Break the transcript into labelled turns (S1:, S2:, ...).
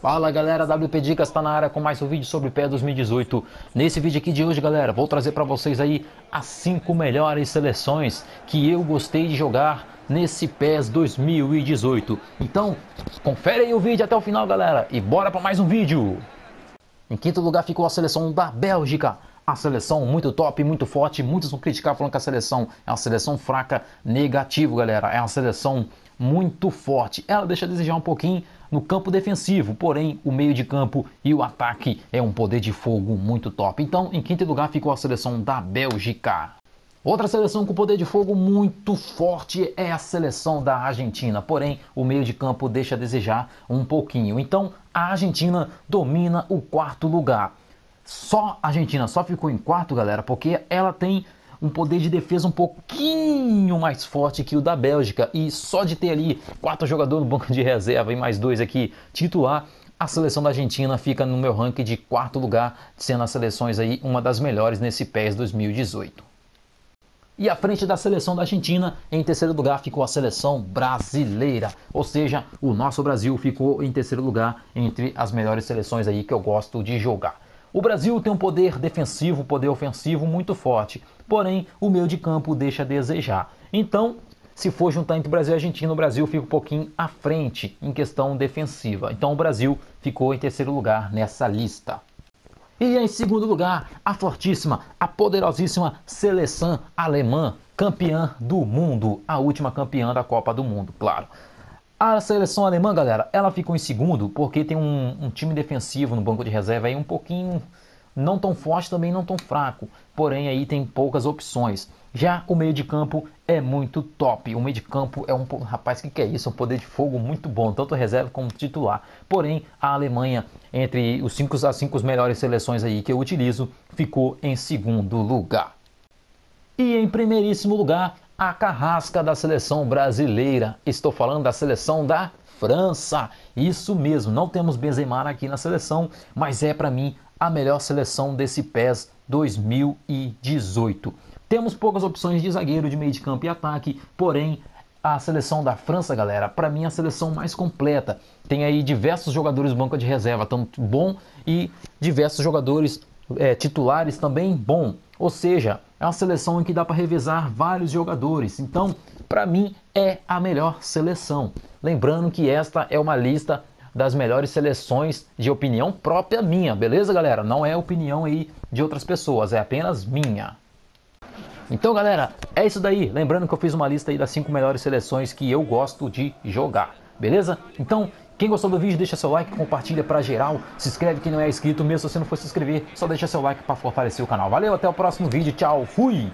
S1: Fala galera, WP Dicas está na área com mais um vídeo sobre PE 2018. Nesse vídeo aqui de hoje, galera, vou trazer para vocês aí as 5 melhores seleções que eu gostei de jogar nesse PES 2018. Então, confere aí o vídeo até o final, galera, e bora para mais um vídeo. Em quinto lugar ficou a seleção da Bélgica. A seleção muito top, muito forte. Muitos vão criticar falando que a seleção é uma seleção fraca, negativo, galera. É uma seleção muito forte. Ela deixa a desejar um pouquinho, no campo defensivo, porém o meio de campo e o ataque é um poder de fogo muito top. Então, em quinto lugar ficou a seleção da Bélgica. Outra seleção com poder de fogo muito forte é a seleção da Argentina, porém o meio de campo deixa a desejar um pouquinho. Então a Argentina domina o quarto lugar. Só a Argentina só ficou em quarto, galera, porque ela tem um poder de defesa um pouquinho mais forte que o da Bélgica. E só de ter ali quatro jogadores no banco de reserva e mais dois aqui titular, a seleção da Argentina fica no meu ranking de quarto lugar, sendo as seleções aí uma das melhores nesse PES 2018. E à frente da seleção da Argentina, em terceiro lugar ficou a seleção brasileira, ou seja, o nosso Brasil ficou em terceiro lugar entre as melhores seleções aí que eu gosto de jogar. O Brasil tem um poder defensivo, um poder ofensivo muito forte porém o meio de campo deixa a desejar. Então, se for juntar entre Brasil e Argentina, o Brasil fica um pouquinho à frente em questão defensiva. Então o Brasil ficou em terceiro lugar nessa lista. E em segundo lugar, a fortíssima, a poderosíssima seleção alemã, campeã do mundo, a última campeã da Copa do Mundo, claro. A seleção alemã, galera, ela ficou em segundo porque tem um, um time defensivo no banco de reserva aí um pouquinho não tão forte, também não tão fraco. Porém, aí tem poucas opções. Já o meio de campo é muito top. O meio de campo é um rapaz que quer é isso, é um poder de fogo muito bom, tanto reserva como titular. Porém, a Alemanha, entre os cinco, as cinco melhores seleções aí que eu utilizo, ficou em segundo lugar. E em primeiríssimo lugar, a carrasca da seleção brasileira. Estou falando da seleção da França. Isso mesmo, não temos Benzema aqui na seleção, mas é para mim a melhor seleção desse PES 2018. Temos poucas opções de zagueiro, de meio de campo e ataque, porém a seleção da França, galera, para mim é a seleção mais completa. Tem aí diversos jogadores banco de reserva, tanto bom, e diversos jogadores é, titulares também bom. Ou seja, é uma seleção em que dá para revezar vários jogadores. Então, para mim, é a melhor seleção. Lembrando que esta é uma lista das melhores seleções de opinião própria minha, beleza, galera? Não é opinião aí de outras pessoas, é apenas minha. Então, galera, é isso daí. Lembrando que eu fiz uma lista aí das 5 melhores seleções que eu gosto de jogar, beleza? Então, quem gostou do vídeo, deixa seu like, compartilha pra geral, se inscreve quem não é inscrito, mesmo se você não for se inscrever, só deixa seu like para fortalecer o canal. Valeu, até o próximo vídeo, tchau, fui!